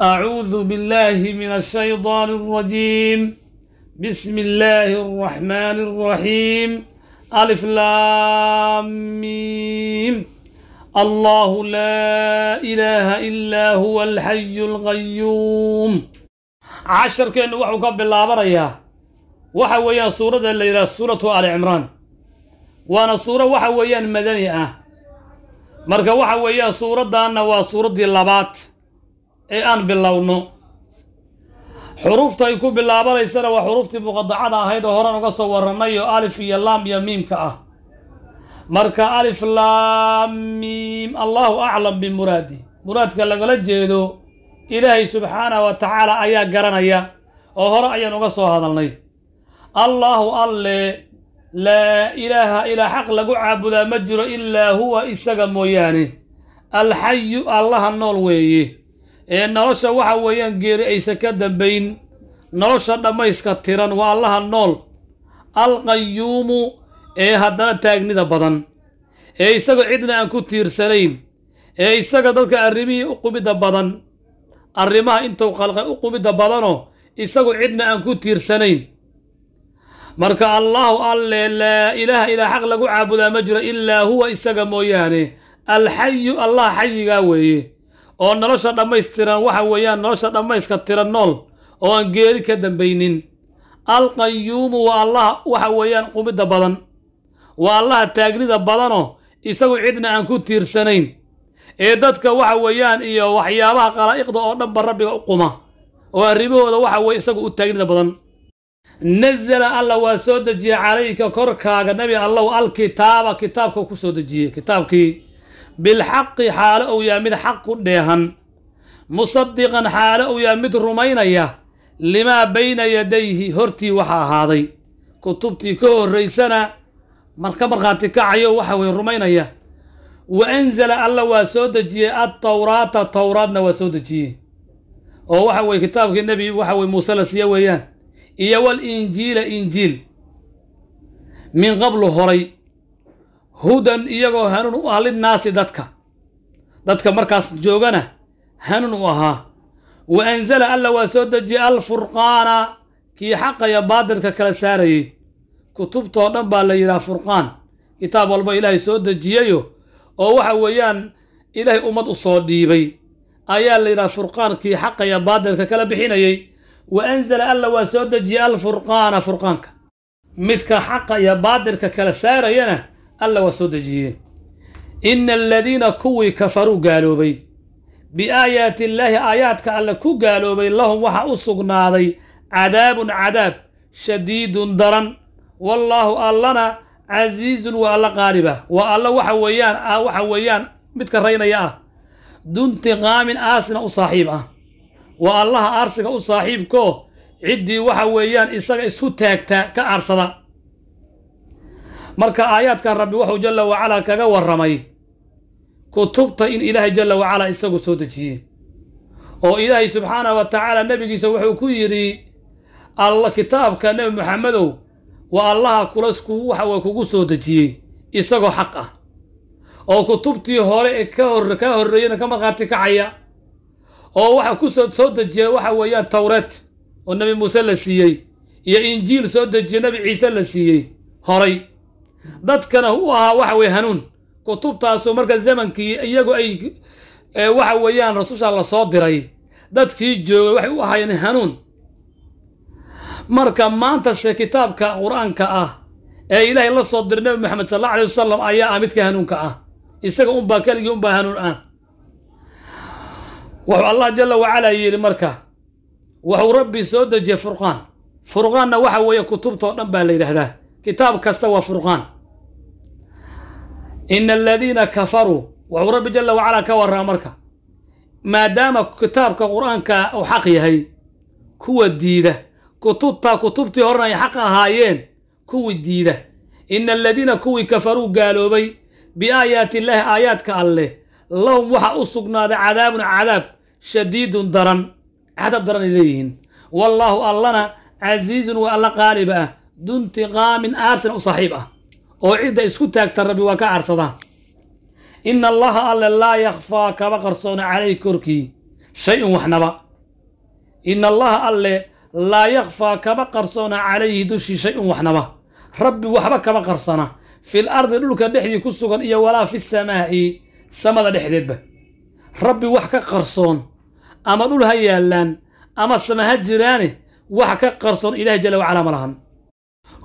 أعوذ بالله من الشيطان الرجيم بسم الله الرحمن الرحيم ألف لام ميم الله لا إله إلا هو الحي القيوم عشر كان وحو قبل الله بريا وحو يا سورة اللي سورة آل عمران وانا سورة وحو يا المدنية مركا وحو يا سورة دانا وسورة اللبات ee aan bilowno xuruufta ay ku bilaabanaysana waa xuruuftii muqadacada ahayd oo horan uga soo warannay oo alif iyo laam iyo miimka ah marka alif laam miim allahu aclam bimuraadi muraadka lagala jeedo ilaahay subxaanahu wa tacaala ayaa garanaya oo hore ayaan uga soo hadalnay allaahu alle laa ilaaha ilaa xaq lagu caabudaa ma jiro ilaa huwa isaga mooyaane alxayu allaha nool weeye ee nolosha waxa weeyaan geeri aysan ka dambayn nolosha dhammayska tiran waa allaha nool alqayuumu ee haddana taagnida badan ee isaga cidna aan ku tiirsanayn ee isaga dadka arrimihii u qubidda badan arrimaha intuu khalqay u qubidda badanoo isagu cidna aan ku tiirsanayn marka allaahu alle laa ilaaha ilaa xaq lagu caabudaa ma jiro ilaa huwa isaga mooyaane alxayu allaha xayigaa weeye oo nolosha dhammaystiran waxa weeyaan nolosha dhammayska tiran nool oo aan geeri ka dambaynin alqayuumu waa allah waxa weeyaan qumidda badan waa allaha taagnida badano isagu cidna aan ku tiirsanayn ee dadka waxa weeyaan iyo waxyaabaha qalaa'iqda oo dhanba rabbiga u quma oo arrimahooda waxa weye isagu u taagnida badan nazala alla waa soo dejiyey calayka korkaaga nebi allow alkitaaba kitaabka ku soo dejiyey kitaabkii bilxaqi xaalo ou yaa mid xaq ku dheehan musaddiqan xaalo ou yaa mid rumaynaya limaa bayna yadayhi hortii waxa ahaaday kutubtii ka horraysana marka markhaati kacayo waxa weye rumaynaya wa anzala alla waa soo dejiyey attawraata tawraadna waa soo dejiyey oo waxa weye kitaabkii nebi waxa weye muuse la siiya weeyaan iyo injiila injiil min qablu horay hudan iyagoo hanuun u ah linnaasi dadka dadka markaas joogana hanuun u ahaa wa anzala alla waa soo dejiyay alfurqaana kii xaqaya baadilka kala saarayey kutubtoo dhan baa la yidhaha furqaan kitaab walba ilaahay soo dejiyayo oo waxa weeyaan ilaahay ummad u soo dhiibay ayaa la yidhaha kii xaqaya baadilka kala bixinayey wa anzala alla waa soo dejiyey alfurqaana furqaanka midka xaqa iyo baadilka kala saarayana alla waa soo dejiyee ina aladiina kuwii kafaruu gaaloobay biaayaati illaahi aayaadka alle ku gaaloobay lahum waxaa u sugnaaday cadaabun cadaab shadiidun daran wallaahu allana casiizun waa alla qaaliba waa alla waxa weeyaan ah, waxa weeyaan mid ka raynaya ah duntiqaamin aasina u saaxiib ah waa allaha aarsiga u saaxiibkoo ciddii waxa weeyaan isaga isku taagta ka aarsada marka aayaadkan rabbi wuxuu jalla wacalaa kaga warramay kutubta in ilaahay jalla wacalaa isagu soo dejiyey oo ilaahay subxaanah wa tacaala nebigiisa wuxuu ku yidhi alla kitaabka nebi maxamedow waa allaha kulasku waxawa kugu soo dejiyey isagoo xaq ah oo kutubtii hore ee kaa horreeyena ka markhaati kacaya oo waxa ku soo dejiya waxa weeyaan tawreet oo nebi muuse la siiyey iyo injiil soo dejiya nebi ciise la siiyey horay dadkana u ahaa waxa weye hanuun kutubtaasoo marka zamankii iyagu ay waxa weeyaan rasusha lasoo diray dadkii joogay waxay u ahaayeen hanuun marka maantase kitaabka qur-aanka ah ee ilaahay la soo diray nabi maxamed sal alla alay wasalam ayaa ah midka hanuunka ah isaga unbaa keligii unbaa hanuun ah wuxuu allah jala wacalaa yidhi marka wuxuu rabbi soo dejiyey furqaan furqaanna waxa weeye kutubtao dhan baa la yidhaahdaa kitaab kasta waa furqaan ina aladiina kafaruu waxuu rabbi jala wacalaa ka warraa marka maadaama kitaabka qur-aanka uu xaq yahay kuwa diida kutubta kutubtii horna ay xaq ahaayeen kuwii diida ina aladiina kuwii kafaruu gaaloobay biaayaati illaahi aayaadka alleh lahum waxaa u sugnaaday cadaabun cadaab shadiidun daran cadab daran ay leeyihiin wallaahu allana casiizun waa alla qaaliba ah duntiqaamin aarsan u saaxiib ah oo cidda isku taagta rabbi waa ka aarsadaa ina allaha alle laa yakfaa kama qarsoona calayhi korkii shay-un waxnaba ina allaha alle laa yakfaa kama qarsoona calayhi dushii shay-un waxnaba rabbi waxba kama qarsana fil ardi dhulka dhexdii ku sugan iyo walaa fi samaa'i samada dhexdeedba rabbi wax ka qarsoon ama dhul ha yaallaan ama sama ha jiraane wax ka qarsoon ilaah jalla wacalaa ma lahan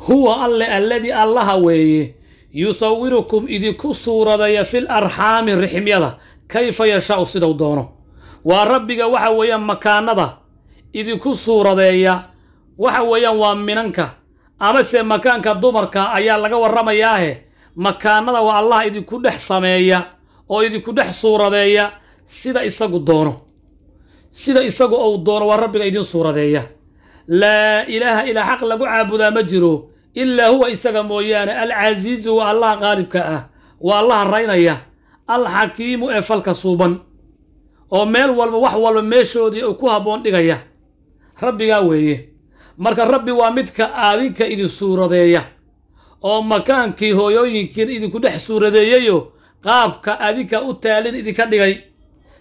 huwa alle alladii allaha weeye yusawirukum idinku suuradaya fil arxaami rixmyada kayfa yashaau sidau doono waa rabbiga waxa weeyaan makaanada idinku suuradeeya waxa weeyaan waa minanka amase makaanka dumarka ayaa laga warramayaahe makaanada waa allaha idinku dhex sameeya oo idinku dhex suuradeeya sida isagu doono sida isagu ou doono waa rabbiga idin suuradeeya laa ilaaha ilaa xaq lagu caabudaa ma jiro ilaa huwa isaga mooyaane alcasiizu waa allaha qaalibka ah waa allaha raynaya alxakiimu ee falka suuban oo meel walba wax walba meeshoodii uu ku habboon dhigaya rabbigaa weeye marka rabbi waa midka aadinka idin suuradeeya oo makaankii hooyooyinkiin idinku dhex suuradeeyayo qaabka adinka u taalin idinka dhigay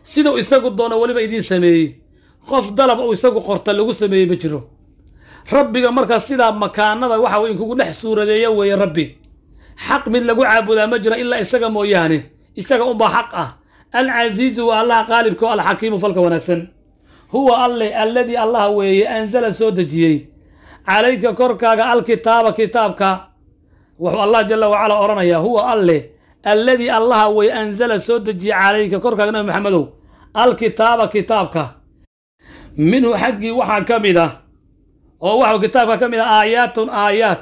siduu isagu doono weliba idiin sameeyey qof dalab uu isagu qorta lagu sameeyey ma jiro rabbiga markaas sidaa makaanada waxa weyn kugu dhex suuradeeya weeye rabbi xaq mid lagu caabudaa ma jira ilaa isaga mooyaane isaga unbaa xaq ah alcasiizu waa allaha qaalibka alxakiimu falka wanaagsan huwa alleh alladii allaha weeye anzala soo dejiyey calayka korkaaga alkitaaba kitaabka wuxuu allah jalla wacala odhanayaa huwa alleh alladii allaha weeye anzala soo dejiyey calayka korkaaga nabi maxamedow alkitaaba kitaabka minhu xaggii waxaa ka mid ah oo waxuu kitaabka ka mid ah aayaatun aayaat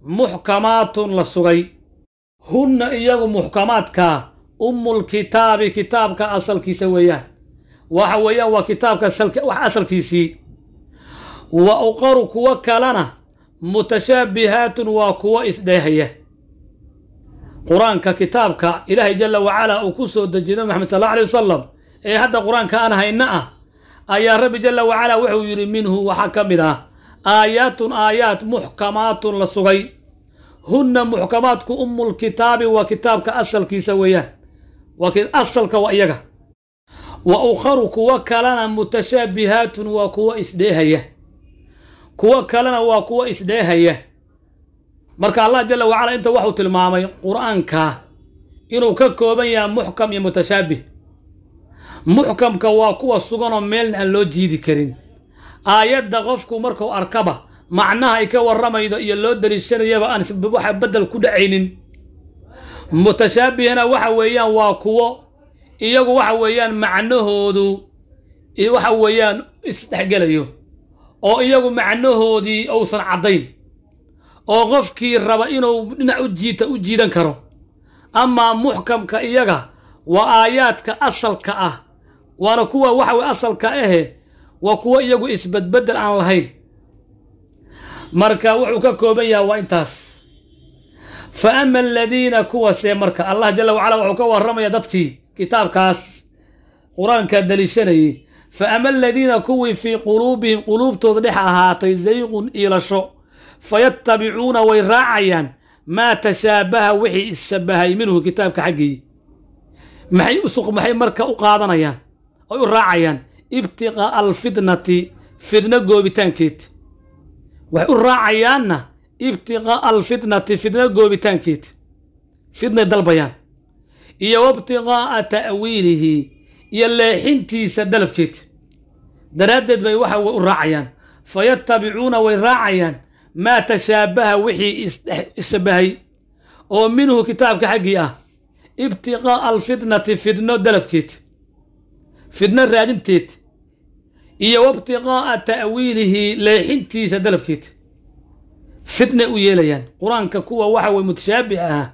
muxkamaatun la sugay hunna iyagu muxkamaadkaa ummulkitaabi kitaabka asalkiisa weeyaan waxa weeyaan waa kitaabka wax asalkiisii wa uqaru kuwo kalena mutashaabihaatun waa kuwo isdheehaya qur-aanka kitaabka ilaahay jalla wacalaa uu ku soo dejiyey nabi maxamed salla alay wasalam ee hadda qur-aanka aan hayna ah ayaa rabbi jalla wacalaa wuxuu yidhi minhu waxaa ka mid ah aayaatun aayaat muxkamaatun la sugay hunna muxkamaatku umulkitaabi waa kitaabka asalkiisa weeyaan asalka waa iyaga wa ukharu kuwo kalena mutashaabihaatun waa kuwa isdheehaya kuwo kalena waa kuwa isdheehaya marka allah jalla wacala inta waxuu tilmaamay qur-aanka inuu ka kooban yahay muxkam iyo mutashaabih muxkamka waa kuwa suganoo meelna aan loo jiidi karin aayadda qofku markuu arkaba macnaha ay ka warramaydo iyo loo dariishanayaba aan waxa beddel ku dhacaynin mutashaabihana waxa weeyaan waa kuwo iyagu waxa weeyaan macnahoodu waxa weeyaan isdhexgelayo oo iyagu macnahoodii uusan caddayn oo qofkii raba inuu dhinac u jiita u jiidan karo amaa muxkamka iyaga waa aayaadka asalka ah waana kuwa waxa weye asalka ahe waa kuwo iyagu isbadbedel aan lahayn marka wuxuu ka kooban yahay waa intaas fa ama aladiina kuwase marka allah jalla wacala wuxuu ka warramaya dadkii kitaabkaas qur-aanka daliishanayay fa ama aladiina kuwii fii quluubihim quluubtooda dhex ahaatay zayqun iilasho fayattabicuuna way raacayaan maa tashaabaha wixii isshabahay minhu kitaabka xaggii maxay marka u qaadanayaan ay u raacayaan ibtiqaa'a alfitnati fidno goobitaankeed waxay u raacayaanna ibtiqaa'a alfitnati fidno goobitaankeed fidnay dalbayaan iyo wabtiqaa'a ta'wiilihi iyo leexintiisa dalabkeed daraaddeed bay waxa way u raacayaan fa way raacayaan maa tashaabaha wixii isshabahay oo minhu kitaabka xaggii ah ibtiqaa'a alfidnati fidno dalabkeed fidno raadinteed iyo wabtiqaa'a ta'wiilihi leexintiisa dalabkeed fitna u yeelayaan qur-aanka kuwa waxa weye mutashaabih ah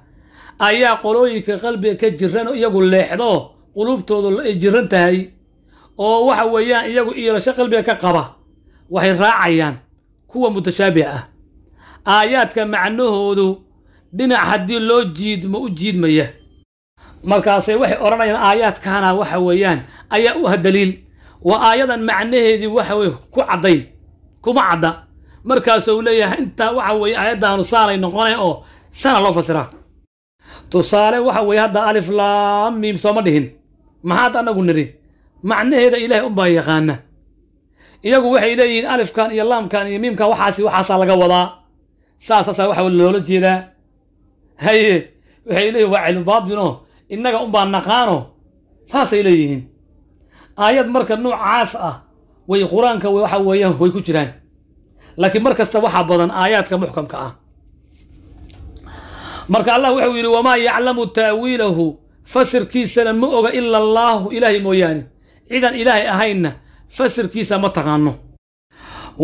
ayaa qolooyinka qalbiga ka jiran iyagu leexdo quluubtoodu ay jiran tahay oo waxa weeyaan iyagu iilasho qalbiga ka qaba waxay raacayaan kuwa mutashaabih ah aayaadka macnahoodu dhinac haddii loo jiidmo u jiidmaya markaasay waxay odhanayaan aayaadkana waxa weeyaan ayaa u ah daliil waa aayadan macnaheedii waxaweye ku caddayn kuma cadda markaasuu leeyahay intaa waxa weeye aayaddaanu saanay noqonay oo sana loo fasiraa tusaale waxa weeye hadda alif laamiim sooma dhihin maxaad annagu nidhi macnaheeda ilaahay unbaa yaqaana iyagu waxay leeyihiin alifkan iyo laamkan iyo miimkan waxaasi waxaasaa laga wadaa saasaasa waxa loola jeedaa haye waxay leeyihin waa cilmibaadinoo innaga unbaa naqaano saasay leeyihiin aayad marka noocaas ah way qur-aanka waxa weeyaan way ku jiraan laakiin mar kasta waxaa badan aayaadka muxkamka ah marka allah wuxuu yidhi wamaa yaclamu taawiilahu fasirkiisana ma oga ila allaahu ilaahay mooyaane cidan ilaahay ahaynna fasirkiisa ma taqaano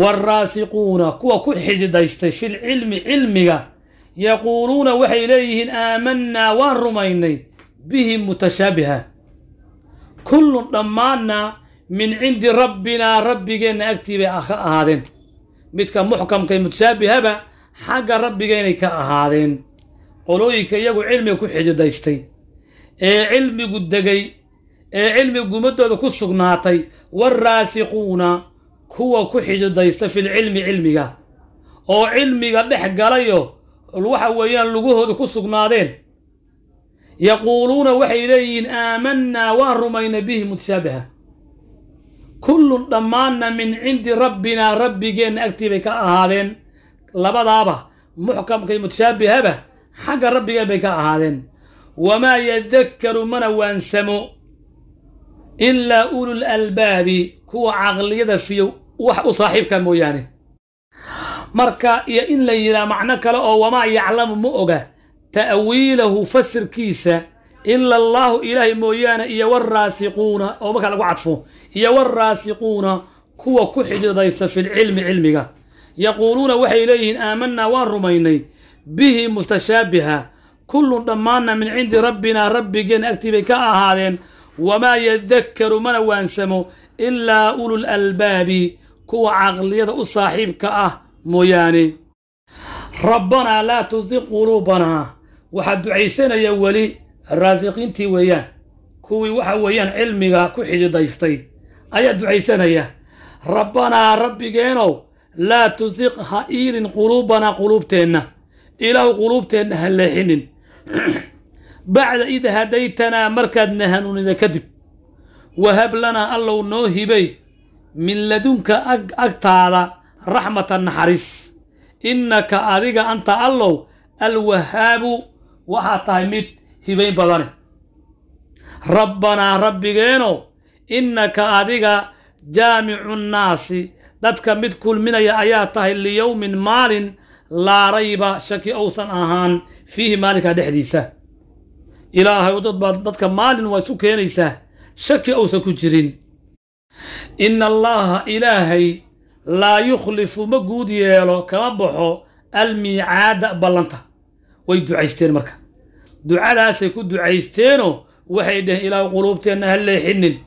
waaraasiquuna kuwa ku xididaystay fil cilmi cilmiga yaquuluuna waxay leeyihiin aamannaa waan rumaynay bihi mutashaabiha kullun dhammaanna min cindi rabbinaa rabbigeenna agtii bay ah ahaadeen midka muxkamka mutashaabihaba xagga rabbigeenay ka ahaadeen qolooyinka iyagu cilmiga ku xijidaystay ee cilmigu degay ee cilmiga gumadooda ku sugnaatay waaraasiquuna kuwa ku xijidaysta filcilmi cilmiga oo cilmiga dhex galayo waxa weeyaan lugahooda ku sugnaadeen yaquuluuna waxay leeyihiin aamanaa waan rumayna bihi mutashaabiha kullun dhammaanna min cindi rabbinaa rabbigeenna agtii bay ka ahaadeen labadaaba muxkamka iyo mutashaabihaba xagga rabbigeen bay ka ahaadeen wamaa yadakkaru mana waansamo ilaa ulul albaabi kuwa caqliyada fiyo wax u saaxiibka mooyaane marka iyo in la yidhaha macno kale oo wamaa yaclamu ma oga ta'wiilahu fasirkiisa ila allaahu ilaahay mooyaane iyo waraasiquuna oo markaa lagu cadfo iyo waraasiquuna kuwa ku xididaysta filcilmi cilmiga yaquuluuna waxay leeyihiin aamanaa waan rumaynay bihi mutashaabiha kullun dhammaanna min cindi rabbinaa rabbigeen agtii bay ka ahaadeen wamaa yadakkaru mana waansamo ilaa ulul albaabi kuwa caqliyada u saaxiibka ah mooyaane rabbanaa laa tusiq quluubanaa waxaa ducaysanaya weli raasiqiintii weeyaan kuwii waxa weeyaan cilmiga ku xididaystay ayaa ducaysanaya rabbanaa rabbigeenow laa tusiq ha iilin quluubanaa quluubteenna ilaahu quluubteenna ha leexinin bacda id hadaytanaa markaadna hanuunida kadib wahab lanaa allow noo hibay min ladunka ag agtaada raxmata naxariis innaka adiga anta allow alwahaabu waxaad tahay mid hibayn badane rabbanaa rabbigeenow innaka adiga jaamicu nnaasi dadka mid kulminaya ayaa tahay liyowmin maalin laa rayba shaki ousan ahaan fiihi maalinkaa dhexdiisa ilaahay dadbaad dadka maalin waa isu keenaysaa shaki uusan ku jirin ina allaaha ilaahay laa yukhlifu ma guud yeelo kama baxo almiicaada ballanta way ducaysteen marka ducadaasay ku ducaysteenoo waxay dhaheen ilaa quluubteenna ha leexinin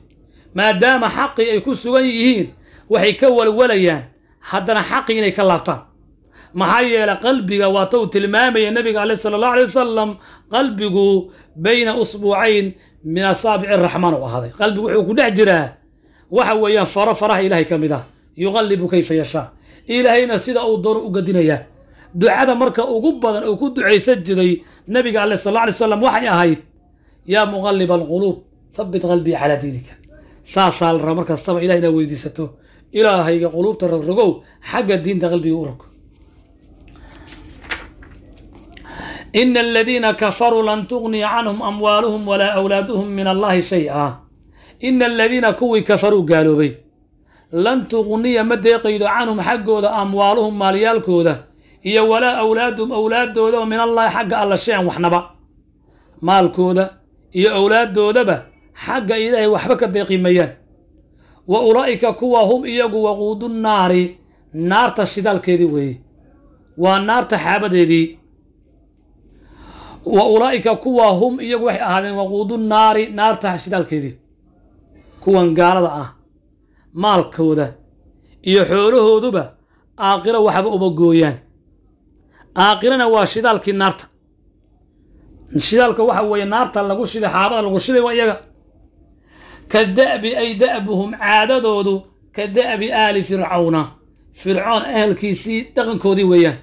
maadaama xaqii ay ku sugan yihiin waxay ka walwalayaan haddana xaqii inay ka laabtaan maxaa yeelay qalbiga waata uu tilmaamaya nabiga ale sala allah alay wasalam qalbigu bayna usbuucayn min asaabici raxmaan u ahaday qalbigu wuxuu ku dhex jiraa waxa weeyaan faro faraha ilaahay ka mid ah yuqallibu kayfa yashaa ilaahayna sida uu doono u gadinayaa ducada marka ugu badan uu ku ducaysan jiray nabiga ale sal ly slam waxay ahayd yaa muqalib alquluub habbit qalbii calaa diinika saasaa la rabaa markastaba ilah inaad weydiisato ilaahayga quluubta rogrogow xagga diinta qalbiga u rog ina aladiina kafaruu lan tugniya canhum amwaaluhum walaa awlaaduhum min allahi shay-a ina aladiina kuwii kafaruu gaaloobay lan tuqniya ma deeqaydo canhum xaggooda amwaaluhum maalyaalkooda iyo walaa awlaadum awlaaddooda oo min allaahi xagga alla shay waxnaba maalkooda iyo awlaaddoodaba xagga ilaahay waxba ka deeqimayaan wa ulaa'ika kuwa hum iyagu waquudu naari naarta shidaalkeedii weeye waa naarta xaabadeedii wa ulaa'ika kuwa hum iyagu waxay ahaadeen waquudu naari naarta shidaalkeedii kuwan gaalada ah maalkooda iyo xoolahooduba aakhiro waxba uma gooyaan aakhirana waa shidaalkii naarta shidaalka waxa weeye naarta lagu shiday xaabada lagu shiday waa iyaga ka da'bi ay da'buhum caadadoodu ka da'bi aali fircawna fircoon ahelkiisii dhaqankoodii weeyaan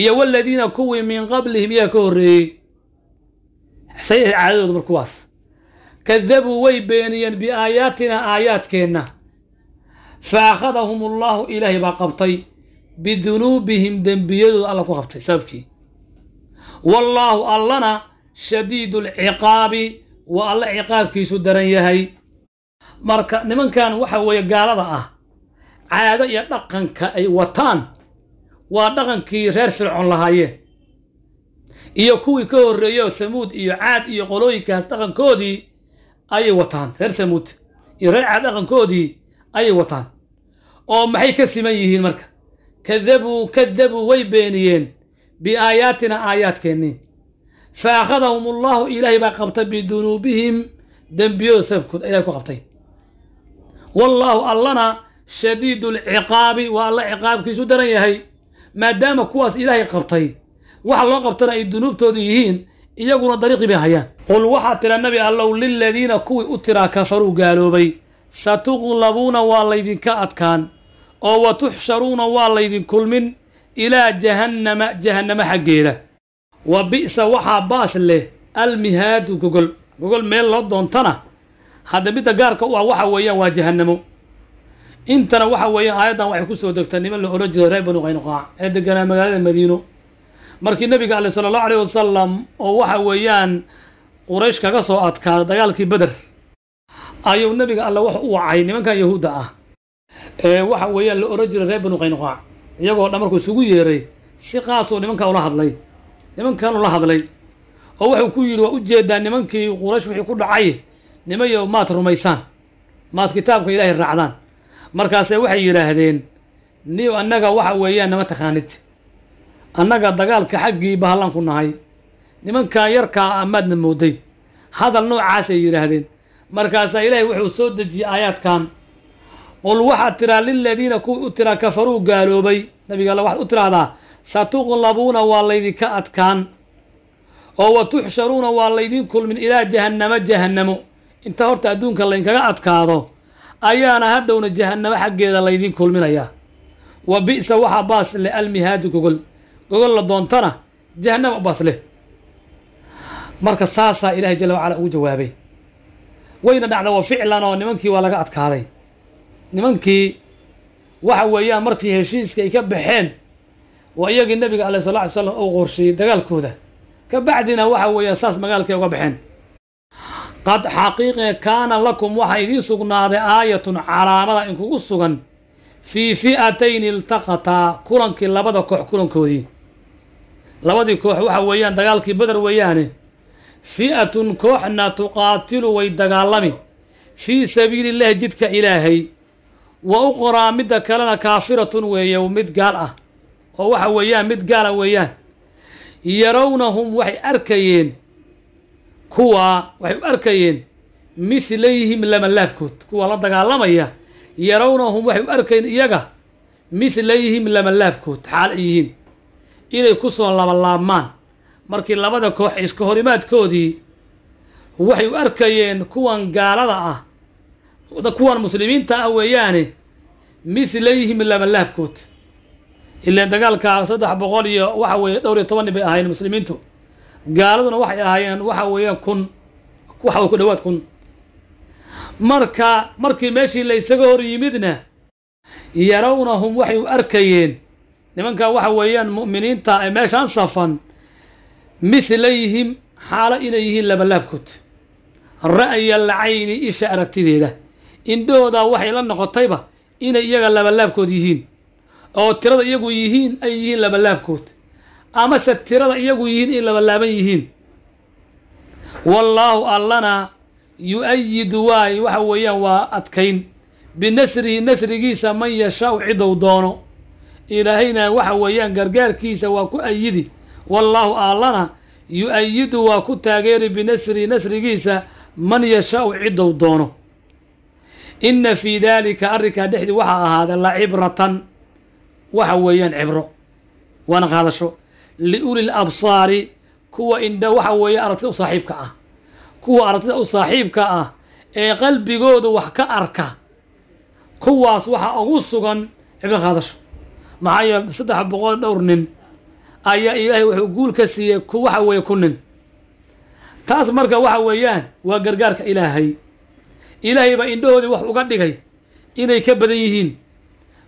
iyo waladiina kuwii min qablihim iyaa ka horreeyey say caadadoodu mar kuwaas kadabuu way beeniyeen biaayaatina aayaadkeenna fa akhadahum allaahu ilaahay baa qabtay bidunuubihim dembiyadooda alla ku qabtay sababkii wallaahu allana shadiidu alciqaabi waa alla ciqaabkiisu daran yahay marka nimankan waxa weeye gaalada ah caado iyo dhaqanka ay wataan waa dhaqankii reer fircoon lahaayeen iyo kuwii ka horreeyeoo samuud iyo caad iyo qolooyinkaas dhaqankoodii ayay wataan reer samuud iyo reer caad dhaqankoodii ayay wataan oo maxay ka siman yihiin marka kadabuu kadabuu way beeniyeen bi-aayaatina aayaadkeennii fa akhadahum ullahu ilaahay baa qabtay bidunuubihim dembiyooda sababkood ilahay ku qabtay wallaahu allana shadiidu alciqaabi waa alla ciqaabkiisu daran yahay maadaama kuwaas ilaahay qabtay waxa loo qabtana ay dunuubtoodu yihiin iyaguna dariiqi bay hayaan qul waxaa tira nabi allow liladiina kuwii u tiraa kafaruu gaaloobay satuqlabuuna waa laydinka adkaan oo wa tuxsharuuna waa laydin kulmin ilaa jahannama jahannama xaggeeda wa bi'sa waxaa baas leh almihaadu gogol gogol meel loo doontana hadde midda gaarka u ah waxa weeyaan waa jahannamo intana waxa weeyaan aayaddan waxay ku soo degtaa niman la odhan jiro reer banu qaynuqaac ee deganaa magaalada madiino markii nabiga ale sala allahu aleyh wasalam oo waxa weeyaan quraysh kaga soo adkaada dagaalkii beder ayuu nabiga alle wax u wacay nimankan yahuudda ah waxa weeyaan la oran jiray reer banu qaynuqaac iyagoo dhan markuu isugu yeeray si qaasoo nimankaa ula hadlay nimankan ula hadlay oo wuxuu ku yidhi waa ujeedaa nimankii quraysh wixii ku dhacay nimayo maad rumaysaan maad kitaabka ilaahay raacdaan markaase waxay yidhaahdeen ni annaga waxa weeyaan nama taqaanid annaga dagaalka xaggii bahallaan ku nahay nimankan yarkaa ah maadna mooday hadal noocaasay yidhaahdeen markaasaa ilaahay wuxuu soo dejiyey aayaadkan qul waxaad tiraa liladiina kuwii u tiraa kafaruu gaaloobay nabiga alla waxaad u tiraahdaa satuqlabuuna waa laydinka adkaan oo wa tuxsharuuna waa laydin kulmin ilaa jahannama jahannamo inta horta adduunka laydinkaga adkaado ayaana hadhowna jahannamo xaggeeda laydin kulminayaa wa bi'sa waxaa baas leh almihaadi gogol gogol la doontana jahannama baas leh marka saasaa ilaahay jalla wacala ugu jawaabay wayna dhacda wa ficlan oo nimankii waa laga adkaaday nimankii waxa weeyaan markii heshiiska ay ka baxeen waa iyagii nabiga aleh sala ly slam uu qorsheeyey dagaalkooda ka bacdina waxa weeyaan saas magaalkay uga baxeen qad xaqiiqe kaana lakum waxaa idiin sugnaaday aayatun calaamada inkugu sugan fii fi'atayni iltaqataa kulankii labada koox kulankoodii labadii koox waxa weeyaan dagaalkii beder weeyaane fi'atun kooxna tuqaatilu way dagaalami fii sabiili illahi jidka ilaahay wa uqraa midda kalena kaafiratun weeye mid gaal ah oo waxa weeyaan mid gaala weeyaan yarawnahum waxay arkayeen kuwaa waxay u arkayeen mithlayhim lamalaabkood kuwa la dagaalamaya yarawnahum waxay u arkayeen iyaga mithlayhim lamalaabkood xaal ay yihiin inay kusoo labalaabmaan markii labada koox iska horimaadkoodii waxay u arkayeen kuwan gaalada ah kuwan muslimiinta ah weeyaane mithlayhim laabalaabkood ilaan dagaalka saddex boqol iyo waxa weeye dhowr iyo tobani bay ahaayeen muslimiintu gaaladuna waxay ahaayeen waxa weeyaan kun waxa way ku dhawaad kun marka markii meeshii la ysaga hor yimidna yarawnahum waxay u arkayeen nimanka waxa weeyaan mu'miniinta ee meeshaan safan mithlayhim xaalo inay yihiin laabalaabkood ra'ya alcayni isha aragtideeda indhahoodaa waxay la noqotayba inay iyaga labalaabkood yihiin oo tirada iyagu yihiin ay yihiin labalaabkood amase tirada iyagu yihiin ay labalaaban yihiin wallaahu allana yu-ayidu waay waxa weeyaan waa adkayn binasrihi nasrigiisa man yashaau cidow doono ilaahayna waxa weeyaan gargaarkiisa waa ku ayidi wallaahu allana yu-ayidu waa ku taageeri binasrihi nasrigiisa man yashaau cidow doono inna fii dalika arrinkaa dhexdii waxaa ahaada la cibratan waxa weeyaan cibro waana qaadasho liulil absaari kuwa indha waxa weeye aragtida u saaxiibka ah kuwa aragtida u saaxiibka ah ee qalbigooda wax ka arka kuwaas waxaa ugu sugan cibro qaadasho maxaa yeele saddex boqol dhowr nin ayaa ilaahay wuxuu guul ka siiyey waxa weeye ku nin taas marka waxa weeyaan waa gargaarka ilaahay ilaahay baa indhahoodii wax uga dhigay inay ka badan yihiin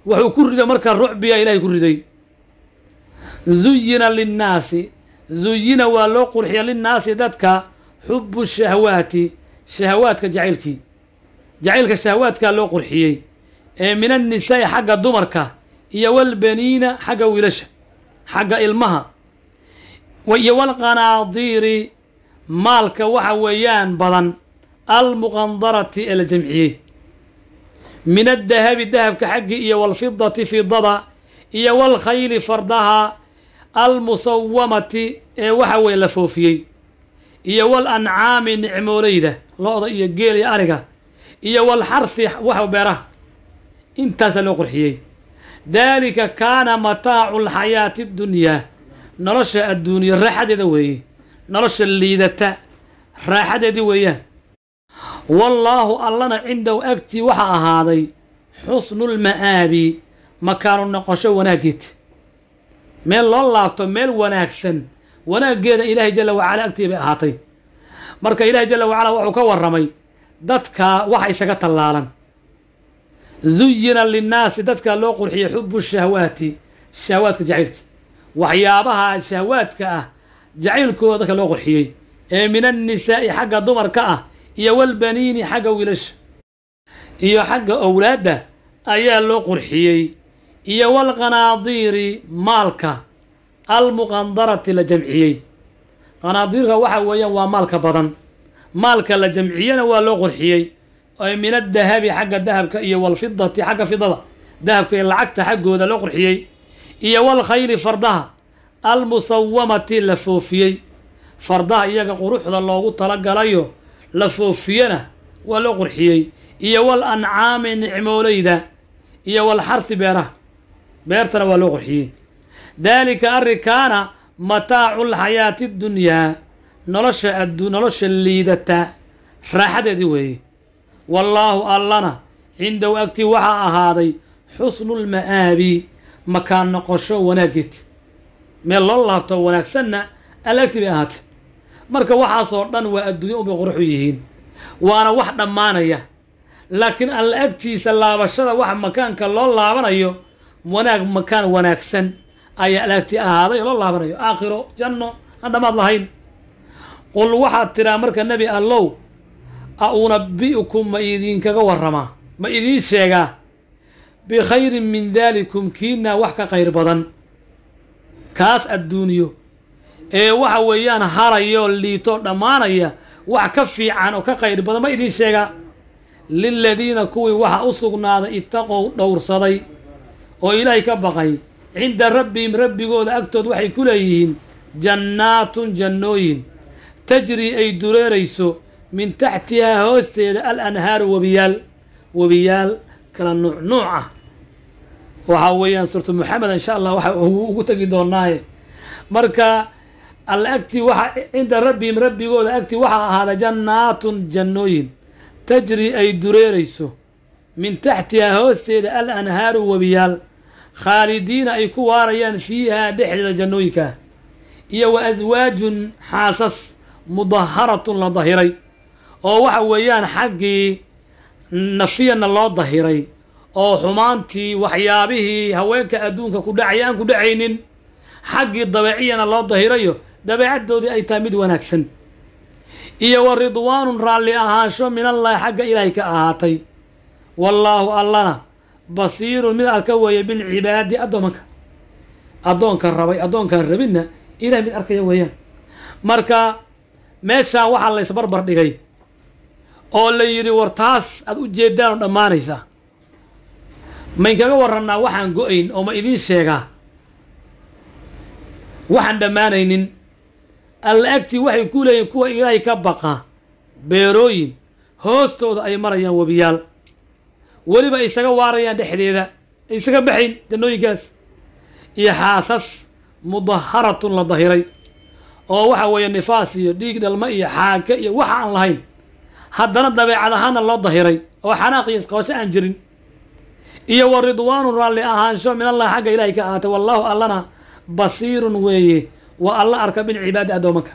wuxuu ku riday markaa rucbiyaa ilahay ku riday zuyina linnaasi zuyina waa loo qurxiya linnaasi dadka xubu shahawaati shahawaadka jacaylkii jacaylka shahawaadkaa loo qurxiyey ee min annisaa'i xagga dumarka iyo walbaniina xagga wiilasha xagga ilmaha iyo walqanaadiiri maalka waxa weeyaan badan almuqandarati ee la jamciyey min adahabi dahabka xaggii iyo walfidati fidada iyo walkhayli fardaha almusawamati ee waxa weye la foofiyey iyo walancaami nicmooleyda lo-da iyo geel iyo ariga iyo walxarfi wax beeraha intaasaa loo qurxiyey daalika kaana mataacu lxayaati dunyaa nolosha adduuniya raaxadeeda weeye nolosha liidata raaxadeedii weeyaan wallaahu allana cindahu agtii waxaa ahaaday xusnulma'aabi makaanu noqosho wanaaggeed meel loo laabto meel wanaagsan wanaaggeeda ilaahay jalla wacala agtii bay ahaatay marka ilaahay jalla wacala wuxuu ka warramay dadka waxa isaga tallaalan zuyina linnaasi dadka loo qurxiyay xubu shahwaati shahawaadka jacaylka waxyaabaha shahwaadka ah jacaylkooda dadka loo qurxiyey ee min annisaa'i xagga dumarka ah iyo walbaniini xagga wiilasha iyo xagga owlaadda ayaa loo qurxiyey iyo walqanaadiiri maalka almuqandarati la jamciyey qanaadiirka waxa weeyaan waa maalka badan maalka la jamciyena waa loo qurxiyey oe min addahabi xagga dahabka iyo walfidati xagga fidada dahabka iyo lacagta xaggooda loo qurxiyey iyo walkhayli fardaha almusawamati la foofiyey fardaha iyaga quruxda loogu talagalayo la foofiyana waa loo qurxiyey iyo wal ancaami nicmoolayda iyo wal walxarti beeraha beertana waa loo qurxiyey daalika arrinkaana mataacu lxayaati dunyaa nolosha addu nolosha liidata raaxadeedii weeye wallaahu allana cindow agtii waxaa ahaaday xusnulma'aabi makaan noqosho wanaaggeed meel loo laabto wanaagsanna alla agtii bay ahaatay marka waxaasoo dhan waa adduunya unbay quruxu yihiin waana wax dhammaanaya laakiin alla agtiisa laabashada wax makaanka loo laabanayo wanaag makaan wanaagsan ayaa alaagti ahaaday loo laabanayo aakhiro janno aan dhammaad lahayn qul waxaad tiraa marka nebi allow a unabbi'ukum ma idinkaga warramaa ma idiin sheegaa bikhayrin min daalikum kiinaa wax ka khayr badan kaas adduuniyo ee waxa weeyaan harayoo liito dhammaanaya wax ka fiican oo ka qayr badan ma idiin sheegaa liladiina kuwii waxa u sugnaaday itaqow dhowrsaday oo ilaahay ka baqay cinda rabbihim rabbigooda agtood waxay ku leeyihiin jannaatun jannooyin tajrii ay dureerayso min taxtihaa hoosteeda al anhaaru webiyaal webiyaal kala nuuc nuuc ah waxa weeyaan suurtu moxamed insha allah waxa ugu tegi doonaaye marka alla agtii waa cinda rabbihim rabbigooda agtii waxaa ahaada jannaatun jannooyin tajri ay dureerayso min taxtihaa hoosteeda al anhaaru webiyaal khaalidiina ay ku waarayaan fiihaa dhexdeeda jannooyinkaa iyo wa aswaajun xaasas mudaharatun la dahiray oo waxa weeyaan xaggii nafiyana loo dahiray oo xumaantii waxyaabihii haweenka adduunka ku dhacaya aan ku dhacaynin xaggii dabeeciyana loo dahirayo dabeecaddoodii ay tahay mid wanaagsan iyo wa ridwaanun raalli ahaansho minallaahi xagga ilaahay ka ahaatay wallaahu allana basiirun mid arka weeye bilcibaadi addoomanka addoonka rabay addoonkaan rabinna ilahay mid arkaya weeyaan marka meeshaa waxaa laysbarbar dhigay oo la yidhi war taas aada u jeedaanoo dhammaanaysaa maynkaga kaga warrannaa waxaan go-ayn oo ma idiin sheegaa waxaan dhammaanaynin alla agtii waxay ku leeyihin kuwa ilaahay ka baqa beerooyin hoostooda ay marayaan webiyaal weliba isaga waarayaan dhexdeeda isaga baxayn jannooyinkaas iyo xaasas mudaharatun la dahiray oo waxa weeye nifaas iyo dhiig dhalmo iyo xaaka iyo waxa aan lahayn haddana dabeecad ahaana loo dahiray oo xanaaq iyo isqabasho aan jirin iyo wa ridwaanu raalli ahaansho min allah xagga ilaahay ka ahaatay wallaahu allana basiirun weeye waa alla arka min cibaadi addoomanka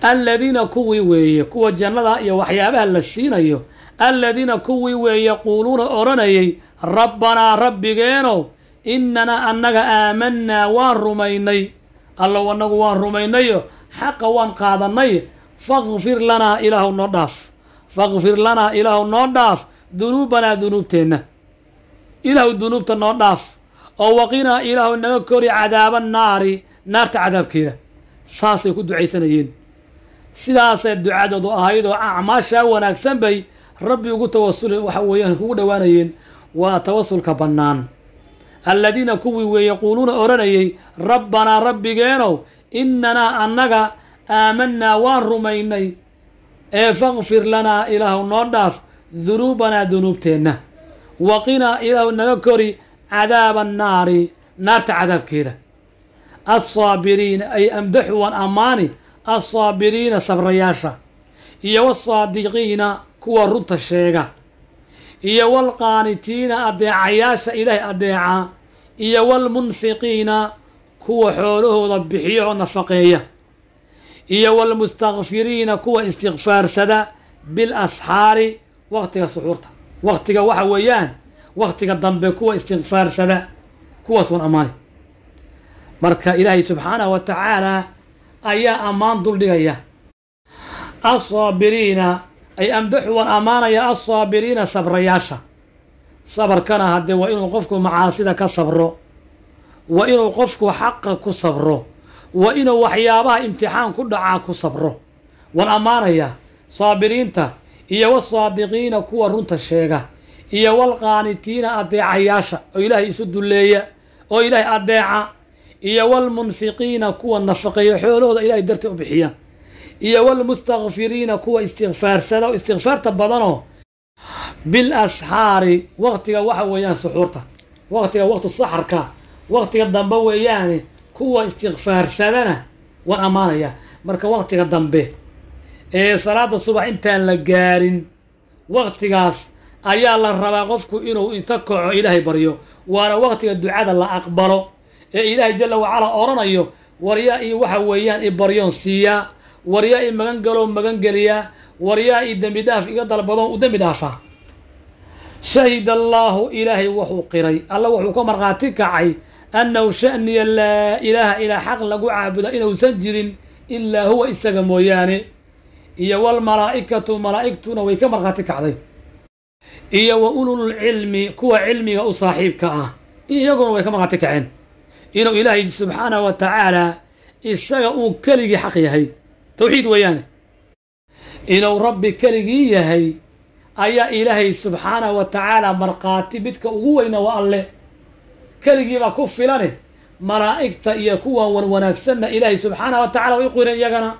aladiina kuwii weeye kuwa jannada iyo waxyaabaha la siinayo alladiina kuwii weeye yaquuluuna odhanayay rabbanaa rabbigeenow innanaa annaga aamannaa waan rumaynay allow annagu waan rumaynayo xaqa waan qaadanay fakfir lanaa ilaahu noo dhaaf fakfir lanaa ilaahu noo dhaaf dunuubanaa dunuubteenna ilaahu dunuubta noo dhaaf oo waqinaa ilaahu naga kori cadaaba annaari naarta cadaabkeeda saasay ku ducaysanayeen sidaasay ducadoodu ahayd oo acmaashaa wanaagsan bay rabbi ugu tawasul waxa weeyaan kugu dhowaanayeen waa tawasulka bannaan alladiina kuwii wey yaquuluuna odhanayay rabbanaa rabbigeenow innanaa annaga aamannaa waan rumaynay ee fakfir lanaa ilaahw noo dhaaf dunuubanaa dunuubteenna waqinaa ilaahu naga kori cadaaba annaari naarta cadaabkeeda asaabiriina ay amdaxu waan ammaani alsaabiriina sabrayaasha iyo wasaadiqiina kuwa runta sheega iyo walqaanitiina adeecayaasha ilaahay adeeca iyo walmunfiqiina kuwa xoolahooda bixiya oo nafaqeeya iyo walmustakfiriina kuwa istikfaarsada bil asxaari waqtiga suxuurta waqtiga waxa weeyaan waqtiga dambe kuwa istikfaarsada kuwaas wan ammaani marka ilaahay subxaanah wa ayaa ammaan duldhigaya asaabiriina ay ambaxu waan ammaanaya asaabiriina sabrayaasha sabarkana haddee waa inuu qofku macaasida ka sabro waa inuu qofku xaqa ku sabro waa inuu waxyaabaha imtixaan ku dhacaa ku sabro wan ammaanaya saabiriinta iyo wasaadiqiina kuwa runta sheega iyo walqaanitiina adeecayaasha oo ilaahay isu dulleeya oo ilaahay adeeca iyo wlmunfiqiina kuwa nafaqeeya xoolahooda ilahay darte u bixiyaan iyo walmustakfiriina kuwa istikfaarsada istikfaarta badanoo bilasxaari waktiga waxa weeyaan suxuurta waktiga waktu saxarka waqtiga dambe weeyaane kuwa istikfaarsadana waan ammaanayaa marka waktiga dambe ee salaada subax intaan la gaarin waktigaas ayaa la rabaa qofku inuu inta kaco ilaahay baryo waana waktiga ducada la aqbalo ee ilaahay jalla wacala odhanayo waryaa i waxa weeyaan i baryoon siiyaa waryaa i magangalow magangeliyaa waryaa i dembi dhaaf iga dalbadoon u dembi dhaafaa shahida allaahu ilaahay wuxuu qiray alla wuxuu ka markhaati kacay annahu sha'niya laa ilaaha ilaa xaq lagu caabuda inuusan jirin ilaa huwa isaga mooyaane iyo walmalaa'ikatu malaa'igtuna way ka markhaati kacday iyo wa ululcilmi kuwa cilmiga u saaxiibka ah iyaguna way ka markhaati kaceen inuu ilaahay subxaanah wa tacaalaa isaga uu keligii xaq yahay tawxiid weeyaane inuu rabbi keligii yahay ayaa ilaahay subxaanah wa tacaalaa markhaati midka ugu weyna waa alle keligiibaa ku filane malaa'igta iyo kuwa wan wanaagsanna ilaahay subxaanah wa tacala way u qirin iyagana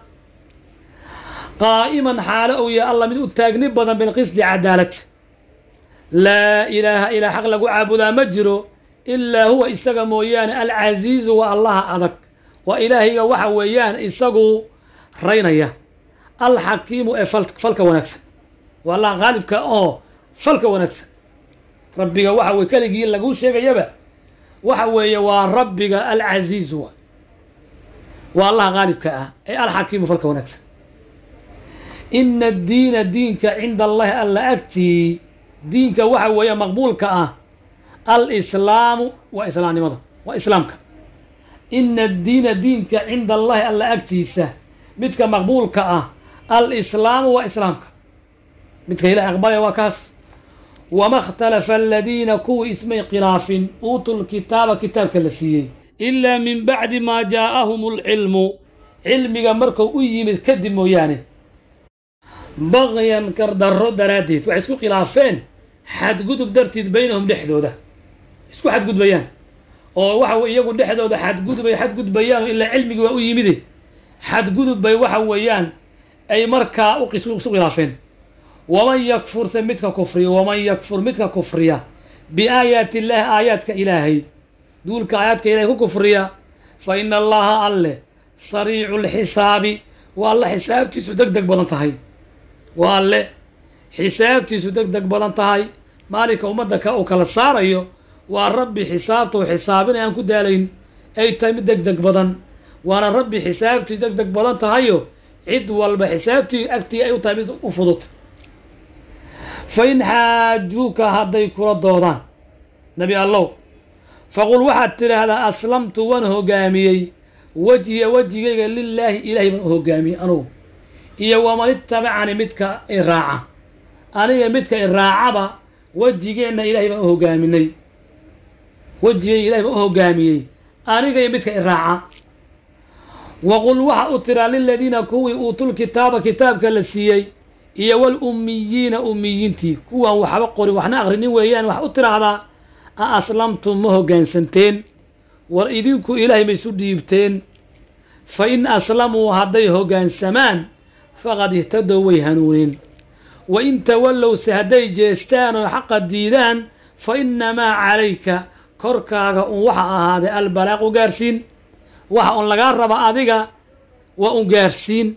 qaa'iman xaalo uu yahay allah mid u taagni badan bilqisdi cadaalad laa ilaaha ilaa xaq lagu caabudaa ma jiro ilaa huwa isaga mooyaane alcasiizu waa allaha adag waa ilaahayga waxa weeyaan isagu raynaya alxakiimu ee fal falka wanaagsan waa allaha qaalibka oo falka wanaagsan rabbiga waxa weye keligii laguu sheegayaba waxa weeye waa rabbiga alcasiizu waa waa allaha qaalibka ah ee alxakiimu falka wanaagsan ina addiina diinka cinda allahi alla agtii diinka waxa weeye maqbuulka ah alislaamu waa islaamnimada waa islaamka ina addiina diinka cinda allahi alla agtiisa midka maqbuulka ah alislaamu waa islaamka midka ilaahay aqbalaya waa kaas wama ikhtalafa aladiina kuwii ismay khilaafin uutu lkitaaba kitaabka la siiyey ilaa min bacdi maa jaa'ahum alcilmu cilmiga markuu u yimid kadib mooyaane bagyan kardarro daraaddeed waxay isku khilaafeen xadgudub dartied baynahum dhexdooda isku xadgudbayaan oo waxa iyagu dhexdooda xadgudbay xadgudbayaan ilaa cilmigii waa u yimide xadgudub bay waxa weeyaan ay markaa uisu khilaafeen waman yakfurse midka kufriya waman yakfur midka kufriya biaayaati illaahi aayaadka ilaahay duulka aayaadka ilahay ku kufriya fa ina allaha alleh sariicu lxisaabi waa alle xisaabtiisu deg deg badan tahay waa alle xisaabtiisu degdeg badan tahay maalinka ummadda ka uu kala saarayo waa rabbi xisaabtou xisaabina aan ku daalayn ay tahay mid deg deg badan waana rabbi xisaabtii deg deg badan tahayo cid walba xisaabtii agtii ay u tahay mid u fudud fa in xaajuuka hadday kula doodaan nabi allow faqul waxaad tidhaahdaa aslamtu waan hogaamiyey wejhiya wejigayga lilaahi ilaahay baan u hogaamiyey anugu iyo waman ittabacani midka i raaca aniga midka i raacaba wejigeenna ilaahay baan u hogaaminay wejigay ilahayba u hogaamiyey aniga iyo midka iraaca waqul waxa u tiraa liladiina kuwii uutul kitaaba kitaabka la siiyey iyo wal ummiyiina ummiyiintii kuwaan waxba qorin waxna aqrinin weeyaan wax u tiraahdaa a aslamtum ma hogaansanteen war idinku ilaahay ma isu dhiibteen fa in aslamuu hadday hogaansamaan faqad ihtadow way hanuuneen wa in tawallowse hadday jeestaan oo xaqa diidaan fa innamaa calayka korkaaga un waxa ahaaday albalaaq u gaarsiin waxa un lagaa raba adiga waa un gaarsiin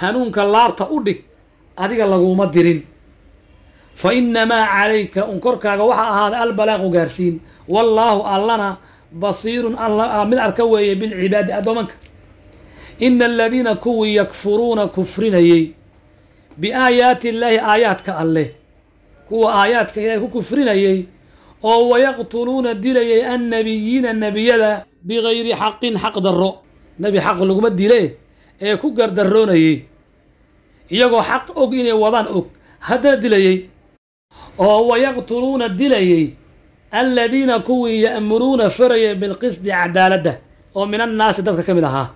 hanuunka laabta u dhig adiga laguma dirin fa innamaa calayka un korkaaga waxa ahaaday albalaaqu gaarsiin wallaahu allana basiirun alla ah, mid arka weeye bilcibaadi addoomanka ina aladiina kuwii yakfuruuna kufrinayey biaayaati illaahi aayaadka alleh kuwa aayaadka ilaahay ku kufrinayey oo wayaqtuluuna dilayay annabiyiina nebiyada bigayri xaqin xaq darro nebi xaq laguma dile ee ku gardarroonayey iyagoo xaq og inay wadaan og haddana dilayey oo wayaqtuluuna dilayay alladiina kuwii ya'muruuna faraya bilqisdi cadaaladda oo min annaasi dadka ka mid ahaa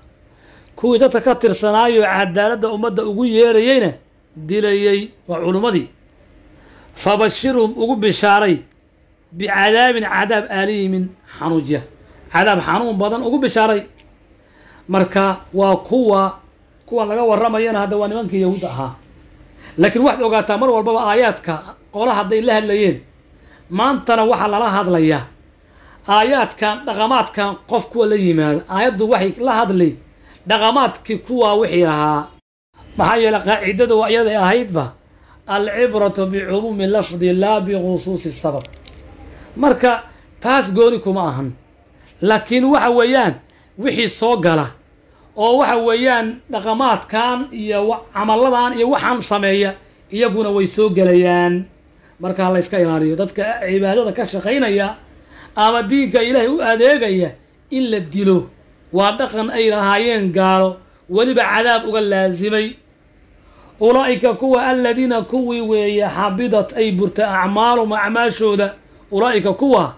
kuwii dadka ka tirsanaayo cadaaladda ummadda ugu yeerayayna dilayey waa culummadii fabashirhum ugu bishaaray bicadaabin cadaab aaliimin xanuujiya cadaab xanuun badan ugu bishaaray marka waa kuwa kuwa laga warramayana hadda waa nimankii yahuud ahaa laakiin waxaad ogaataa mar walbaba aayaadka qola hadday la hadlayeen maantana waxaa lala hadlayaa aayaadkan dhaqamaadkan qof kuwa la yimaado aayaddu waxay la hadlay dhaqamaadkii kuwaa wixii ahaa maxaa yeeley qaacidadu iyaday ahaydba alcibratu bicumuumi lafdi laa bikhusuusi sabab marka taas gooni kuma ahan laakiin waxa weeyaan wixii soo gala oo waxa weeyaan dhaqamaadkan iyo camalladan iyo waxaan sameeya iyaguna way soo gelayaan marka layska ilaaliyo dadka cibaadada ka shaqaynaya ama diinka ilaahay u adeegaya in la dilo waa dhaqan ay lahaayeen gaalo weliba cadaab uga laasimay ulaa'ika kuwa aladiina kuwii weeye xabidat ay burta acmaalum acmaashooda ulaa'ika kuwa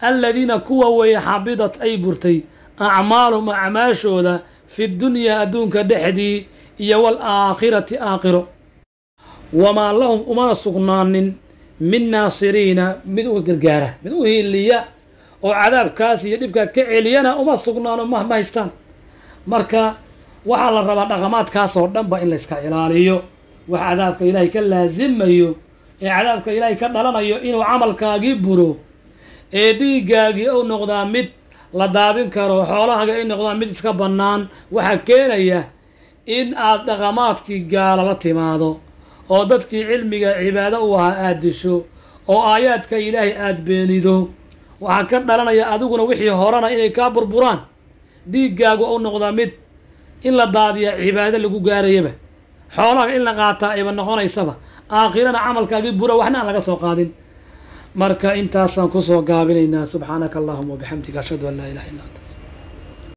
alladiina kuwa weeye xabidat ay burtay acmaalhum acmaashooda fi dunyaa adduunka dhexdii iyo waalaakhirati aakhiro wamaa lahum umana sugnaanin min naasiriina mid u gargaara mid u hiiliya oo cadaabkaas iyo dhibkaa ka celiyana uma sugnaano ma haystaan marka waxaa la rabaa dhaqamaadkaasoo dhanba in layska ilaaliyo wax cadaabka ilaahay ka laasimayo ee cadaabka ilaahay ka dhalanayo inuu camalkaagii buro ee dhiiggaagii u noqdaa mid la daadin karo xoolahaga ay noqdaan mid iska bannaan waxaa keenaya in aad dhaqamaadkii gaala la timaado oo dadkii cilmiga cibaado u ahaa aad disho oo aayaadka ilaahay aada beenido waxaa ka dhalanaya adiguna wixii horena inay kaa burburaan dhiiggaagu u noqdaa mid in la daadiya cibaado lagu gaarayaba xoolaha in la qaataa ayba noqonaysaba aakhirana camalkaagii bura waxna aan laga soo qaadin marka intaasaan kusoo gaabinaynaa subxaanaka allahuma wabixamdika ashhadu an laa ilaha illa anta